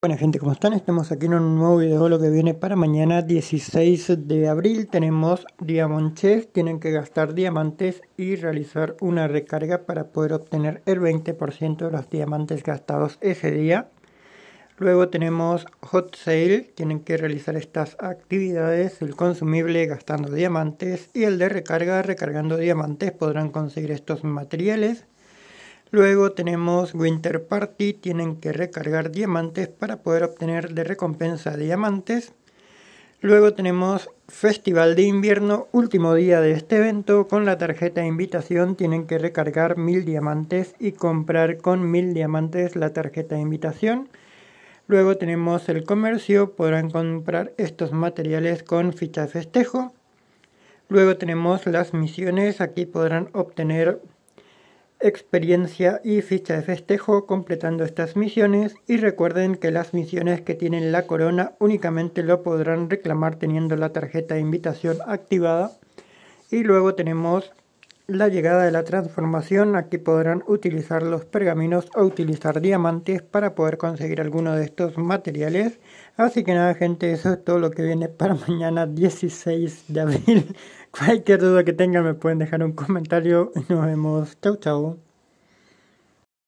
Bueno gente, ¿cómo están? Estamos aquí en un nuevo video, lo que viene para mañana 16 de abril. Tenemos Diamond tienen que gastar diamantes y realizar una recarga para poder obtener el 20% de los diamantes gastados ese día. Luego tenemos Hot Sale, tienen que realizar estas actividades, el consumible gastando diamantes y el de recarga recargando diamantes podrán conseguir estos materiales. Luego tenemos Winter Party, tienen que recargar diamantes para poder obtener de recompensa diamantes. Luego tenemos Festival de Invierno, último día de este evento, con la tarjeta de invitación tienen que recargar mil diamantes y comprar con mil diamantes la tarjeta de invitación. Luego tenemos el comercio, podrán comprar estos materiales con ficha de festejo. Luego tenemos las misiones, aquí podrán obtener experiencia y ficha de festejo completando estas misiones y recuerden que las misiones que tienen la corona únicamente lo podrán reclamar teniendo la tarjeta de invitación activada y luego tenemos la llegada de la transformación, aquí podrán utilizar los pergaminos o utilizar diamantes para poder conseguir alguno de estos materiales. Así que nada gente, eso es todo lo que viene para mañana 16 de abril. Cualquier duda que tengan me pueden dejar un comentario. Nos vemos. Chau chau.